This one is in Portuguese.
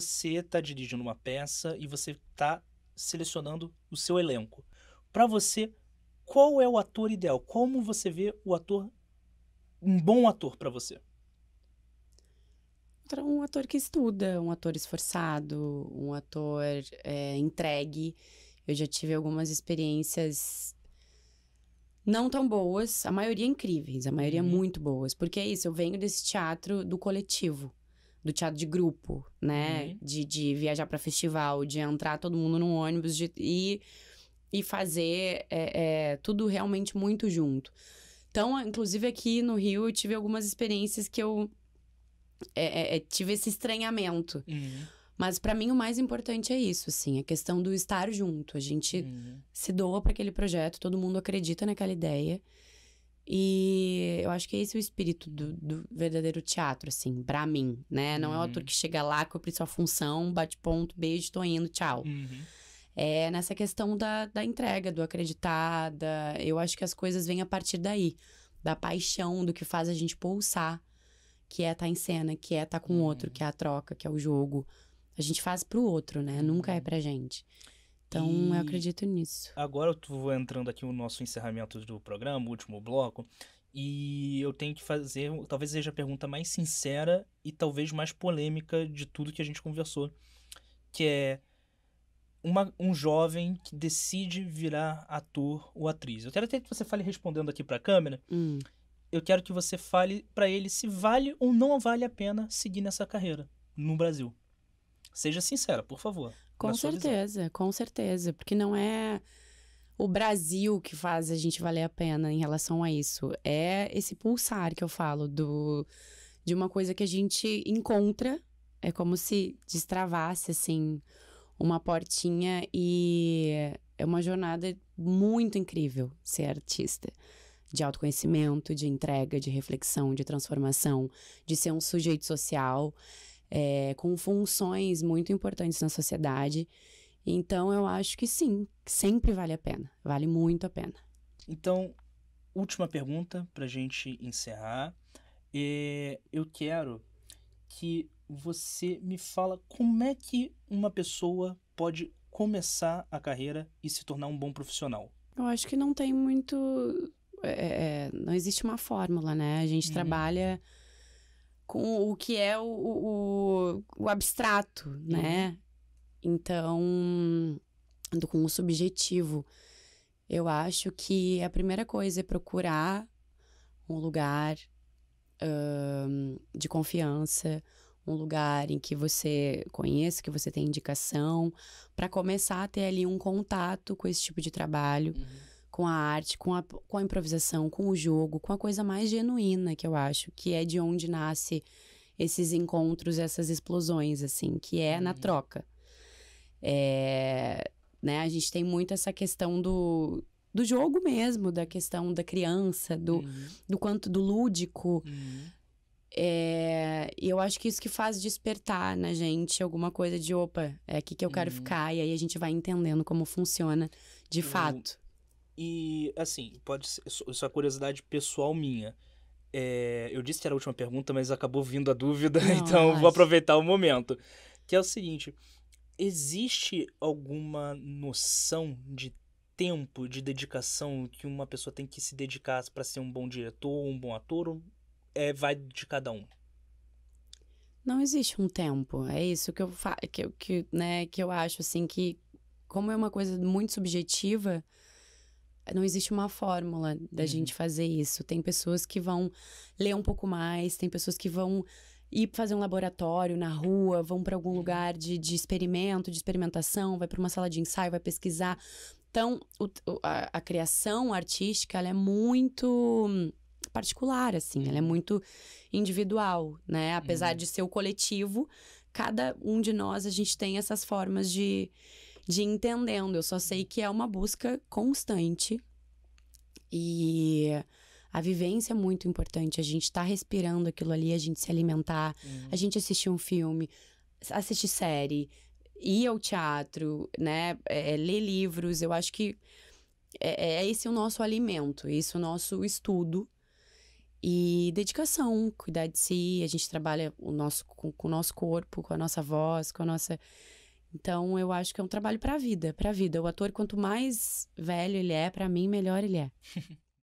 você está dirigindo uma peça e você está selecionando o seu elenco. Para você, qual é o ator ideal? Como você vê o ator um bom ator para você? Um ator que estuda, um ator esforçado, um ator é, entregue. Eu já tive algumas experiências não tão boas, a maioria incríveis, a maioria uhum. muito boas, porque é isso, eu venho desse teatro do coletivo do teatro de grupo, né? Uhum. De, de viajar para festival, de entrar todo mundo num ônibus de, e, e fazer é, é, tudo realmente muito junto. Então, inclusive aqui no Rio, eu tive algumas experiências que eu é, é, é tive esse estranhamento. Uhum. Mas para mim o mais importante é isso, assim, a questão do estar junto. A gente uhum. se doa para aquele projeto, todo mundo acredita naquela ideia. E eu acho que é esse é o espírito do, do verdadeiro teatro, assim, pra mim, né? Não uhum. é o ator uhum. que chega lá, cumpre sua função, bate ponto, beijo, tô indo, tchau. Uhum. É nessa questão da, da entrega, do acreditar, da... eu acho que as coisas vêm a partir daí, da paixão, do que faz a gente pulsar, que é estar tá em cena, que é estar tá com o uhum. outro, que é a troca, que é o jogo. A gente faz pro outro, né? Nunca é uhum. pra gente. Então, e... eu acredito nisso. Agora eu tô entrando aqui no nosso encerramento do programa, último bloco, e eu tenho que fazer, talvez seja a pergunta mais sincera e talvez mais polêmica de tudo que a gente conversou, que é uma, um jovem que decide virar ator ou atriz. Eu quero até que você fale respondendo aqui para a câmera. Hum. Eu quero que você fale para ele se vale ou não vale a pena seguir nessa carreira no Brasil. Seja sincera, por favor. Com certeza, visão. com certeza. Porque não é o Brasil que faz a gente valer a pena em relação a isso. É esse pulsar que eu falo do, de uma coisa que a gente encontra. É como se destravasse, assim, uma portinha e é uma jornada muito incrível ser artista. De autoconhecimento, de entrega, de reflexão, de transformação, de ser um sujeito social é, com funções muito importantes na sociedade. Então, eu acho que sim, sempre vale a pena, vale muito a pena. Então, última pergunta para a gente encerrar. É, eu quero que você me fala como é que uma pessoa pode começar a carreira e se tornar um bom profissional. Eu acho que não tem muito, é, é, é não existe uma fórmula, né? A gente uhum. trabalha com o que é o, o, o, abstrato, né? uhum. né? Então, com o subjetivo. Eu acho que a primeira coisa é procurar um lugar um, de confiança, um lugar em que você conheça, que você tem indicação, para começar a ter ali um contato com esse tipo de trabalho, uhum. com a arte, com a, com a improvisação, com o jogo, com a coisa mais genuína que eu acho, que é de onde nasce esses encontros, essas explosões, assim, que é uhum. na troca. É, né, a gente tem muito essa questão do, do jogo mesmo, da questão da criança, do, uhum. do quanto do lúdico. Uhum. É, eu acho que isso que faz despertar na gente alguma coisa de opa, é aqui que eu quero uhum. ficar, e aí a gente vai entendendo como funciona de uhum. fato. E assim, pode ser, isso é curiosidade pessoal minha é, eu disse que era a última pergunta, mas acabou vindo a dúvida, Não, então mas... vou aproveitar o momento. Que é o seguinte: existe alguma noção de tempo, de dedicação que uma pessoa tem que se dedicar para ser um bom diretor, um bom ator? Ou é, vai de cada um? Não existe um tempo. É isso que eu, fa que, que, né, que eu acho, assim, que como é uma coisa muito subjetiva não existe uma fórmula da uhum. gente fazer isso. Tem pessoas que vão ler um pouco mais, tem pessoas que vão ir fazer um laboratório na rua, vão para algum uhum. lugar de, de experimento, de experimentação, vai para uma sala de ensaio, vai pesquisar. Então, o, a, a, criação artística ela é muito hum, particular, assim, ela é uhum. muito individual, né? Apesar uhum. de ser o coletivo, cada um de nós a gente tem essas formas de, de entendendo. Eu só sei que é uma busca constante. E a vivência é muito importante. A gente tá respirando aquilo ali, a gente se alimentar, uhum. a gente assistir um filme, assistir série, ir ao teatro, né? É, é ler livros. Eu acho que é, é, é esse o nosso alimento, esse é o nosso estudo e dedicação, cuidar de si. A gente trabalha o nosso, com, com, o nosso corpo, com a nossa voz, com a nossa então, eu acho que é um trabalho para a vida, para a vida. O ator, quanto mais velho ele é, para mim, melhor ele é.